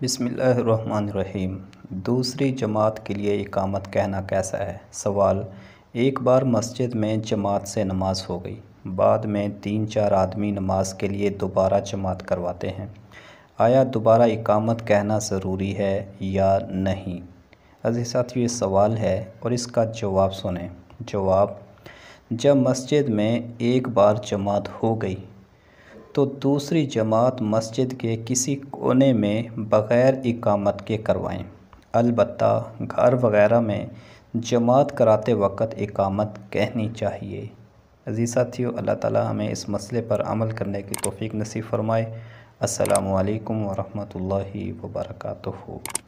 बिसमीम दूसरी जमात के लिए इकामत कहना कैसा है सवाल एक बार मस्जिद में जमात से नमाज हो गई बाद में तीन चार आदमी नमाज के लिए दोबारा जमात करवाते हैं आया दोबारा इकामत कहना ज़रूरी है या नहीं अजी साथियों ये सवाल है और इसका जवाब सुने जवाब जब मस्जिद में एक बार जमात हो गई तो दूसरी जमात मस्जिद के किसी कोने में बग़ैर इकामत के करवाएं अलबत् घर वग़ैरह में जमात कराते वक़्त इकामत कहनी चाहिए अजी साथियों अल्लाह ताला हमें इस मसले पर अमल करने की तोफ़ी नसीब फ़रमाए असलकम वरहमल वर्का